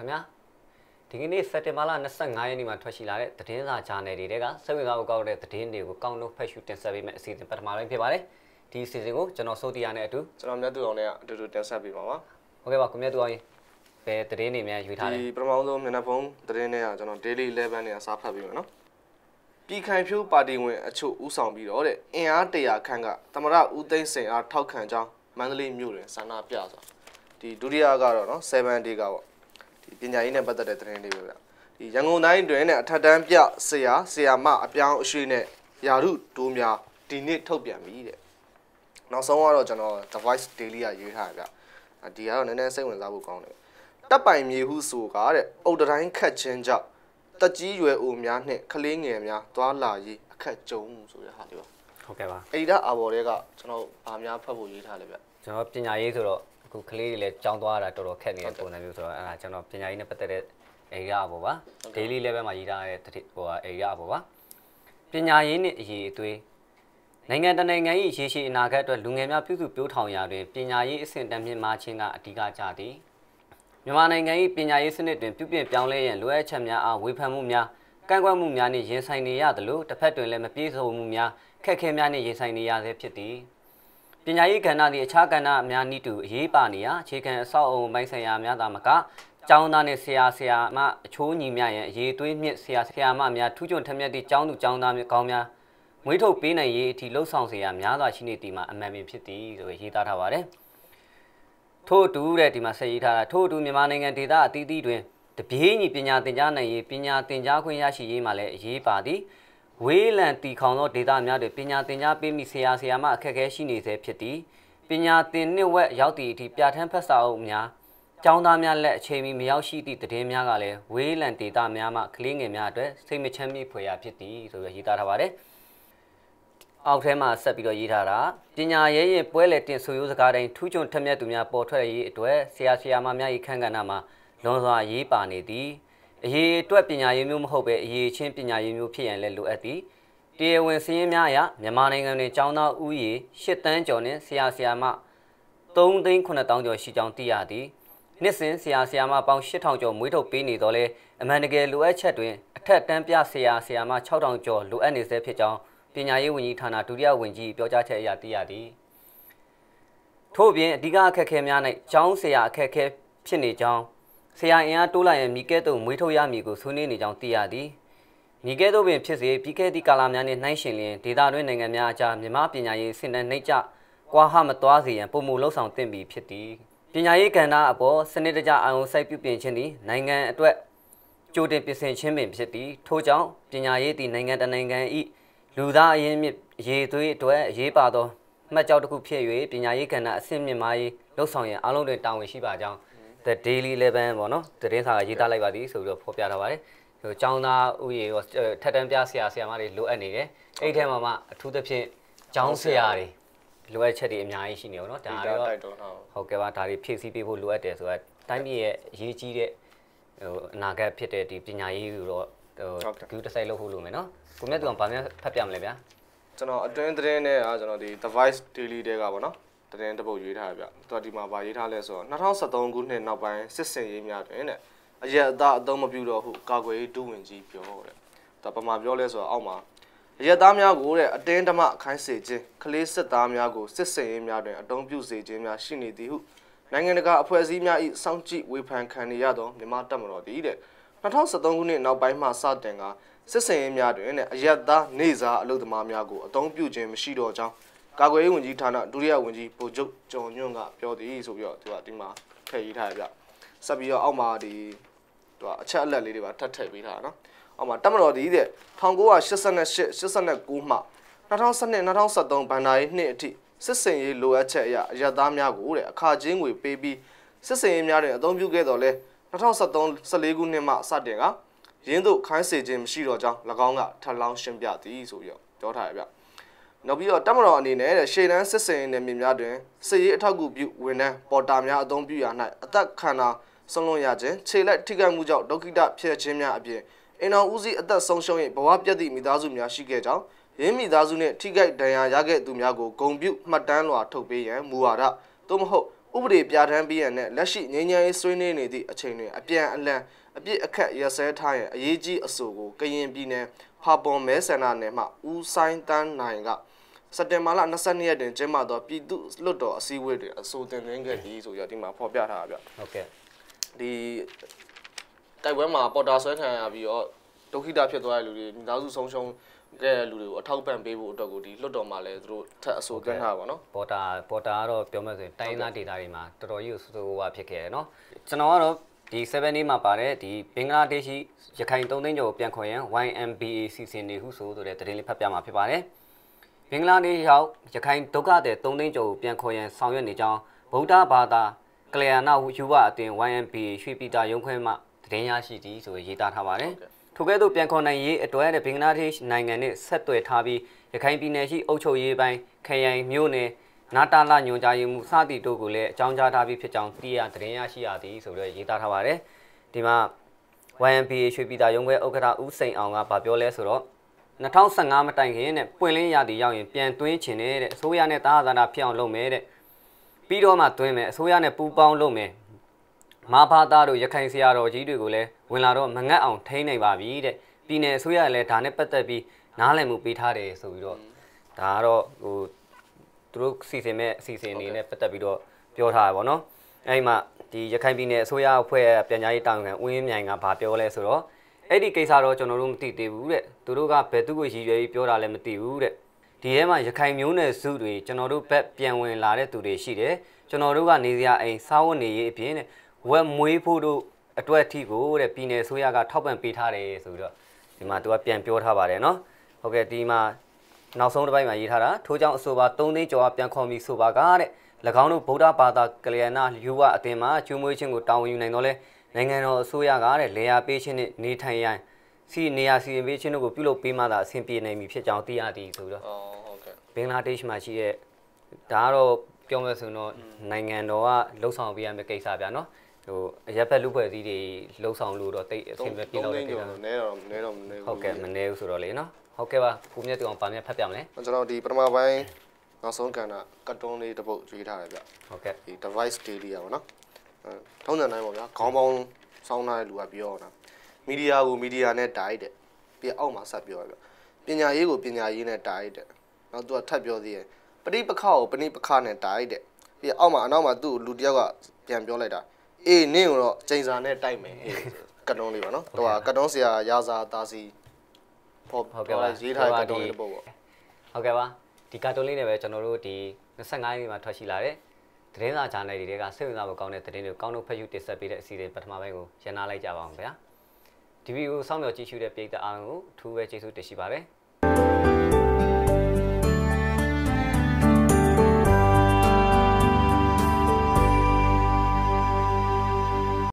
ခင်ဗျာဒီကနေ့စက်တင်ဘာလ25ရက်နေ့မှာထွက်ရှိလာတဲ့သတင်းစာဂျာနယ်တွေကစိတ်ဝင်စားဖို့ကောင်းတဲ့သတင်းတွေကိုကောင်းလို့ဖတ်ရှုတင်ဆက်ပေးမယ့်အစီအစဉ်ပထမပိုင်းဖြစ်ပါတယ်ဒီအစီအစဉ်ကိုကျွန်တော်စိုးတရားနဲ့အတူကျွန်တော်မြတ်သူအောင်နဲ့အတူတူတင်ဆက်ပေးပါပါဟုတ်ကဲ့ပါကိုမြတ်သူအောင်ဘယ်သတင်းတွေများယူထားလဲဒီပထမဆုံးမျက်နှာဖုံးသတင်းတွေကကျွန်တော် daily 11နဲ့အစားဖတ်ပေးမယ်နော်ပြည်ခိုင်ဖြိုးပါတီဝင်အချို့ဦးဆောင်ပြီးတော့တဲ့အင်အားတရာခန့်ကသမရဦးသိန်းစင်အားထောက်ခံကြောင်းမန္တလေးမြို့တွင်ဆန္ဒပြစွာဒီဒုတိယကတော့နော်7 day ကပေါ့ပညာရေးနဲ့ပတ်သက်တဲ့သတင်းလေးပဲဗျဒီရန်ကုန်တိုင်းတွင်နဲ့အထက်တန်းပြဆရာဆရာမအပြောင်းအရွှေ့နဲ့ယာရုတိုးများဒီနေ့ထုတ်ပြန်ပြီတဲ့နောက်ဆုံးကတော့ကျွန်တော် The Voice Daily ကရေးထားတယ်ဗျဒီကတော့နည်းနည်းစိတ်ဝင်စားဖို့ကောင်းတယ်တပ်ပိုင်မြေဟုဆိုကားတဲ့အုတ်တိုင်းခတ်ခြင်းကြောင့်တက်ကြီးရွယ်အိုများနဲ့ကလေးငယ်များသွားလာရေးအခက်ကြုံဆိုတဲ့ဟာလေးပါဟုတ်ကဲ့ပါအဲ့ဒါအဘော်တွေကကျွန်တော်ဗာများဖတ်ဖို့ရေးထားတယ်ဗျကျွန်တော်ပညာရေးဆိုတော့အခုကလေးတွေလည်းကြောင်းသွားတာတော်တော်ခက်နေတဲ့ပုံစံမျိုးဆိုတော့အဲ့ဒါကျွန်တော်ပညာရေးနဲ့ပတ်သက်တဲ့ area ပေါ့ပါ daily level မှာရေးထားတဲ့ဟို area ပေါ့ပါပညာရေးနဲ့အရေးအသွေးနိုင်ငံတနိုင်ငံ၏ရေရှည်အနာဂတ်အတွက်လူငယ်များပြုစုပျိုးထောင်ရာတွင်ပညာရေးအဆင့်တန်းမြင့်မားခြင်းကအဓိကကျသည်မြန်မာနိုင်ငံ၏ပညာရေးစနစ်တွင်ပြုပြင်ပြောင်းလဲရန်လိုအပ်ချက်များအားဝေဖန်မှုများကန့်ကွက်မှုများနှင့်ရင်ဆိုင်နေရသလိုတစ်ဖက်တွင်လည်းမပြေဆုံးမှုများခက်ခဲများနှင့်ရင်ဆိုင်နေရဆဲဖြစ်သည်။ပညာရေးကဏ္ဍသည်အခြားကဏ္ဍအများနည်းတူအရေးပါနေရာအခြေခံအဆောက်အအုံပိုင်းဆိုင်ရာများသာမကကျောင်းသားနဲ့ဆရာဆရာမအချိုးညီများရဲ့အရေးသွေးမြင့်ဆရာဆရာမများထူးချွန်ထက်မြက်သည့်ကျောင်းသူကျောင်းသားများကောင်းများမွေးထုတ်ပေးနိုင်ရေးအထိလှုံ့ဆော်စရာများစွာရှိနေသည်မှာအမှန်ပင်ဖြစ်သည်ဆိုရေးသားထားပါတယ်။ထို့အတူတဲ့ဒီမှာဆက်ရေးထားတာထို့အတူမြန်မာနိုင်ငံဒေသအသီးသီးတွင်တပြေးညီပညာသင်ကြားနိုင်ရေးပညာသင်ကြားခွင့်ရရှိရေးမှာလည်းအရေးပါသည်။ဝေးလံတီခေါင်သောဒေသများတွင်ပညာသင်ကြားပေးမိဆရာဆရာမအခက်အခဲရှိနေဆဲဖြစ်သည်ပညာသင်နှစ်ဝက်ရောက်သည့်အထိပြဋ္ဌာန်းဖက်စာအုပ်များကျောင်းသားများလက်အချိန်မီမရောက်ရှိသည့်တည်င်းများကလည်းဝေးလံဒေသများမှကလေးငယ်များအတွက်စိတ်မချမ်းမြေ့ဖွယ်ရာဖြစ်သည်ဆိုပြီးရေးသားထားပါတယ်အောက်ထဲမှာဆက်ပြီးတော့ရေးထားတာပညာရဲရင်ပွဲလေတင်ဆိုရိုးစကားတိုင်းထူးချွန်ထက်မြက်သူများပေါ်ထွက်ရေးအတွက်ဆရာဆရာမများ၏ခန့်ကဏ္ဍမှာလွန်စွာရေးပါနေသည်အရေးအတွက်ပညာရေးမျိုးမဟုတ်ပဲအရေးချင်းပညာရေးမျိုးဖြစ်ရန်လည်းလိုအပ်သည်တရားဝင်စည်းရင်းများအရမြန်မာနိုင်ငံတွင်ကျောင်းသားဦးရေ၈တန်းကျော်နှင့်ဆရာဆရာမ3သိန်း9000ကျော်ရှိကြောင်းသိရသည်နှစ်စဉ်ဆရာဆရာမပေါင်း8000ကျော်မွေးထုတ်ပေးနေတော့လဲအမှန်တကယ်လိုအပ်ချက်တွင်အထက်တန်းပြဆရာဆရာမ6000ကျော်လိုအပ်နေဆဲဖြစ်ကြောင်းပညာရေးဝန်ကြီးဌာနဒုတိယဝန်ကြီးပြောကြားချက်အရသိရသည်ထို့ပြင်အဓိကအခက်အခဲများ၌ကျောင်းဆရာအခက်အခဲဖြစ်နေကြောင်းဆရာအင်အားတိုးလာရင်မိကဲသို့မွေးထုတ်ရမည်ကိုဆွေးနွေးနေကြောင်းသိရသည်မိကဲသို့ပင်ဖြစ်စေပြီးခဲ့သည့်ကာလများနှင့်နှိုင်းယှဉ်လျင်ဒေသတွင်းနိုင်ငံများအကြားမြန်မာပညာရေးစင်တန်းနှိမ့်ကျကွာဟမသွားစေရန်ပုံမှုလှုံ့ဆော်သင့်ပြီးဖြစ်သည်ပညာရေးကဏ္ဍအပေါ်စနစ်တကျအာရုံစိုက်ပြုပြင်ခြင်းသည်နိုင်ငံအတွက်ကြိုတင်ပြင်ဆင်ခြင်းပင်ဖြစ်သည်ထို့ကြောင့်ပညာရေးသည်နိုင်ငံတနိုင်ငံ၏လူသားအရင်းမြစ်ရေးသွေးအတွက်အရေးပါသောမှတ်ကြောက်တစ်ခုဖြစ်၍ပညာရေးကဏ္ဍအဆင့်မြင့်မားရေးလှုပ်ဆောင်ရန်အားလုံးတွင်တာဝန်ရှိပါကြောင်း The Daily 11ပေါ့နော် သတင်းစာကရေးသားလိုက်ပါသည်ဆိုပြီးတော့ဖော်ပြထားပါတယ်ဟိုចောင်းသားဥယေရောထက်တန်းပြဆရာဆရာမတွေလိုအပ်နေတယ်အဲ့ထဲမှာမှအထူးသဖြင့်ចောင်းဆရာတွေလိုအပ်ချက်တွေအများကြီးရှိနေပေါ့နော်ဒါတွေတော့ဟုတ်ကဲ့ပါဒါတွေဖြည့်ဆည်းပေးဖို့လိုအပ်တယ်ဆိုတော့တိုင်းပြည်ရဲ့အရေးကြီးတဲ့ဟိုအနာဂတ်ဖြစ်တဲ့ဒီပညာရေးကိုတော့ဟိုကူတဆိုင်လုပ်ဖို့လိုမယ်နော်ကိုမြတ်သူကဘာများဖတ်ပြမလဲဗျာကျွန်တော်အတွင်းသတင်းနဲ့ကျွန်တော်ဒီ device daily တဲကပေါ့နော်တရင်တပုတ်ရေးထားဗျသူကဒီမှာဗာရေးထားလဲဆိုတော့2013ခုနှစ်နောက်ပိုင်းစစ်စင်ရေးများတွင်တဲ့အရက်အသားအသုံးမပြုတော့ဟုကာကွယ်ရေးဒုဝန်ကြီးပြောတဲ့သူကပမာပြောလဲဆိုတော့အောက်မှာအရက်သားများကိုတဲ့အတင်းဓမ္မခိုင်းစေခြင်းကလေးစစ်သားများကိုစစ်စင်ရေးများတွင်အတုံးပြုစေခြင်းများရှိနေသည်ဟုနိုင်ငံတကာအဖွဲ့အစည်းများ၏စောင့်ကြည့်ဝေဖန်ခံနေရသောမြန်မာတပ်မတော်သည်တဲ့2013ခုနှစ်နောက်ပိုင်းမှစတင်ကစစ်စင်ရေးများတွင်တဲ့အရက်သားနေစာအလုပ်သမားများကိုအတုံးပြုခြင်းမရှိတော့ကြောင်းကာကွယ်ရေးဝန်ကြီးဌာနဒုတိယဝန်ကြီးဗိုလ်ချုပ်ကျော်ညွန့်ကပြောသည်ဆိုပြီးတော့သူကဒီမှာထည့်ရေးထားရပြဆက်ပြီးတော့အောက်မှာဒီသူကအချက်အလက်လေးတွေပါထပ်ထည့်ပေးထားတာနော်အောက်မှာတက်မတော်ဒီတဲ့1988 89မှ2012 2013ဘန်ဒါရီနှစ်အထိစစ်စင်ရေးလိုအပ်ချက်အရအရသားများကိုတဲ့အခချင်းငွေပေးပြီးစစ်စင်ရေးများတွင်အသုံးပြုခဲ့တော်လဲ2013 14ခုနှစ်မှစတင်ကရင်းတို့ခိုင်းစေခြင်းမရှိတော့ကြောင်း၎င်းကထပ်လောင်းရှင်းပြသည်ဆိုပြီးတော့ပြောထားရဗျနောက်ပြီးတော့တပ်မတော်အနေနဲ့ရှေ့တန်းစစ်စင်နယ်မြေများတွင်စစ်ရေးအထောက်အကူပြုဝန်ထမ်းပေါ်တာများအသုံးပြုရာ၌အသက်ခံတာဆုံးလွန်ရခြင်းခြေလက်ထိခိုက်မှုကြောင့်ဒုက္ခိတဖြစ်ခြင်းများအပြင်အင်တော်ဦးစီးအသက်ဆုံးရှုံး၏ဘဝပြတ်သည့်မိသားစုများရှိခဲ့ကြောင်းရင်းမိသားစုနှင့်ထိခိုက်ဒဏ်ရာရခဲ့သူများကိုဂုဏ်ပြုမှတ်တမ်းလွှာထုတ်ပေးရန်မူဝါဒသို့မဟုတ်ဥပဒေပြဋ္ဌာန်းပြီးရန်နဲ့လက်ရှိငြိမ်းချမ်းရေးဆွေးနွေးနေသည့်အချိန်တွင်အပြန်အလှန်အပြစ်အခက်ရစဲထားရန်အရေးကြီးအဆိုကိုကရင်ပြည်နယ်ဖာပွန်မဲဆန္ဒနယ်မှဦးဆိုင်တန်းနိုင်ကစက်တင်ဘာလ22ရက်တွင်ကျင်းပသောပြည်သူ့လွတ်တော်အစည်းအဝေးတွင်အဆိုတင်သွင်းခဲ့သည်ဆိုရဒီမှာဖော်ပြထားတာဗျဟုတ်ကဲ့ဒီတိုက်ပွဲမှာပေါ်တာဆွဲခံရပြီးတော့ဒုက္ခိတဖြစ်သွားတဲ့လူတွေမိသားစုဆုံးရှုံးကဲလူတွေကိုအထောက်ပံ့ပေးဖို့အတွက်ကိုဒီလွတ်တော်မှာလည်းသူတို့ထပ်အဆိုတင်ထားပါတော့ပေါ်တာပေါ်တာကတော့ပြောမှဆိုရင်တိုင်းသားဒေတာတွေမှာတော်တော်ကြီးဆိုးဆိုးဝါးဖြစ်ခဲ့တယ်เนาะကျွန်တော်ကတော့ဒီ7 day မှာပါတဲ့ဒီဘင်္ဂလားဒေ့ရှ်ရခိုင်၃သိန်းကျော်ကိုပြန်ခေါ်ရန် YMBA စီစဉ်နေဟုဆိုဆိုတဲ့သတင်းလေးဖတ်ပြမှာဖြစ်ပါတယ်။မင်္ဂလာနေ့ရောက်ရခိုင်ဒုက္ခသည်၃သိန်းကျော်ပြန်ခေါ်ရန်ဆောင်ရွက်နေကြောင်းဗုဒ္ဓဘာသာကလျာဏဝယူဝအသင်း YMB ရွှေပြည်တာရုံးခွဲမှတင်ရရှိသည်ဆိုရေးသားထားပါတယ်။ထို့ကဲ့သို့ပြန်ခေါ်နိုင်ရေးအတွက်ဘင်္ဂလားဒေ့ရှ်နိုင်ငံနဲ့ဆက်သွယ်ထားပြီးရခိုင်ပြည်နယ်ရှိအုပ်ချုပ်ရေးပိုင်းခရိုင်မြို့နယ်နာတာလညွန်ကြားရေးမှုစသည့်တို့ကိုလည်းအကြောင်းကြားထားပြီးဖြစ်ကြောင်းသိရတင်ရရှိရသည်ဆိုတော့ရေးသားထားပါတယ်။ဒီမှာ YMB ရွှေပြည်တာရုံးခွဲဥက္ကဋ္ဌဦးစိန်အောင်ကဗာပြောလဲဆိုတော့2015မတိုင်ခင်တဲ့ပွင့်လင်းရသည်ရောက်ရင်ပြန်သွင်းချင်တယ်တဲ့အစိုးရနဲ့တာဟာဇာတာဖြစ်အောင်လုပ်မယ်တဲ့ပြီးတော့မှသွင်းမယ်အစိုးရနဲ့ပူးပေါင်းလုပ်မယ်မာဖာသားတို့ရခိုင်ဆရာတော်ကြီးတွေကိုလည်းဝင်လာတော့မငတ်အောင်ထိန်းနိုင်ပါပြီတဲ့ပြည်နယ်အစိုးရလည်းဒါနဲ့ပတ်သက်ပြီးနားလည်မှုပေးထားတယ်ဆိုပြီးတော့ဒါကတော့ဟိုသူတို့စီစဉ်မဲ့အစီအစဉ်တွေနဲ့ပတ်သက်ပြီးတော့ပြောထားတာပေါ့နော်အဲဒီမှာဒီရခိုင်ပြည်နယ်အစိုးရအဖွဲ့ပြန်ကြားရေးတာဝန်ခံဦးင်းမြိုင်ကဗာပြောလဲဆိုတော့အဲ့ဒီကိစ္စတော့ကျွန်တော်တို့မသိသေးဘူးတဲ့သူတို့ကဘယ်သူ့ကိုရည်ရွယ်ပြီးပြောတာလည်းမသိဘူးတဲ့ဒီထဲမှာရခိုင်မျိုးနယ်စုတွေကျွန်တော်တို့ဘက်ပြန်ဝင်လာတဲ့သူတွေရှိတယ်ကျွန်တော်တို့ကနေစရာအိမ်စားဝတ်နေရေးအပြင်တဲ့ဝက်မွေးဖို့တို့အတွက်အထိကိုတဲ့ပြည်နယ်ဆိုရက ထောက်ပံ့ပေးထားတယ်ဆိုပြီးတော့ဒီမှာသူကပြန်ပြောထားပါတယ်နော်ဟုတ်ကဲ့ဒီမှာနောက်ဆုံးတစ်ပိုင်းမှာရေးထားတာထိုးကြောင့်အဆိုပါ3သိန်းကျော်ပြန်ခေါ်ပြီးဆိုပါကတဲ့၎င်းတို့ဗုဒ္ဓဘာသာကလျာဏယူဝအသင်းမှာကျွေးမွေးခြင်းကိုတာဝန်ယူနိုင်တော့လဲနိုင်ငံတော်အစိုးရကတဲ့လေယာပေးခြင်းနဲ့နေထိုင်ရန်စီနေရာစီရင်ပေးခြင်းတို့ကိုပြုလုပ်ပေးမှသာအဆင်ပြေနိုင်ပြီဖြစ်ကြောင်းသိရသည်ဆိုတော့ဟုတ်ကဲ့ဘင်္ဂလားဒေ့ရှ်မှာရှိတဲ့ဒါကတော့ပြောမယ်ဆိုတော့နိုင်ငံတော်ကလှုပ်ဆောင်ပေးရမယ့်ကိစ္စဗျာနော်ဟိုအရက်ဖက်လူဖွဲ့စည်းတွေလှုပ်ဆောင်လို့တော့တိတ်အဆင်ပြေပြေလောက်တဲ့ကိစ္စတော့နဲတော့နဲတော့မနဲဘူးဟုတ်ကဲ့မနဲဘူးဆိုတော့လေနော်ဟုတ်ကဲ့ပါကိုမြတ်တူအောင်ဗာမြတ်ဖတ်ပြမလဲကျွန်တော်ဒီပထမပိုင်းနောက်ဆုံးကဏ္ဍကတ်တုန်းလေးတစ်ပုဒ်ရေးထားတယ်ဗျဟုတ်ကဲ့ဒီ device daily อ่ะဗောနော်ထုံးစံတိုင်းပေါ့ဗျာခေါင်းပေါင်းစောင်းထားတဲ့လူကပြောတာမီဒီယာကိုမီဒီယာနဲ့တိုက်တဲ့ပြအောက်မှာဆက်ပြောရပြပညာရေးကိုပညာရေးနဲ့တိုက်တဲ့နောက်သူကထပ်ပြောသေးတယ်ပဋိပက္ခကိုပဋိပက္ခနဲ့တိုက်တဲ့ပြအောက်မှာအနောက်မှာသူ့ကိုလူတယောက်ကပြန်ပြောလိုက်တာအေးနင့်ကိုတော့ချိန်စာနဲ့တိုက်မယ်အေးကတုံးလေးပါနော်ဟိုကကတုံးဆရာရာဇာတာစီပေါ်ပေါ်ရေးထားတဲ့ကတုံးလေးတစ်ပုဒ်ပေါ့ဟုတ်ကဲ့ပါဒီကတုံးလေးနဲ့ပဲကျွန်တော်တို့ဒီ25ရက်နေ့မှာထွက်ရှိလာတယ်သတင်းစာဂျာနယ်တွေကစိတ်ဝင်စားဖို့ကောင်းတဲ့သတင်းတွေကိုကောင်းတော့ဖတ်ယူတင်ဆက်ပေးတဲ့အစီအစဉ်ပထမပိုင်းကိုရန်နာလိုက်ကြပါအောင်ဗျာဒီဗီဒီယိုစောင့်မျှော်ကြည့်ရှုတဲ့ပရိသတ်အားလုံးကိုအထူးပဲကျေးဇူးတင်ရှိပါတယ်။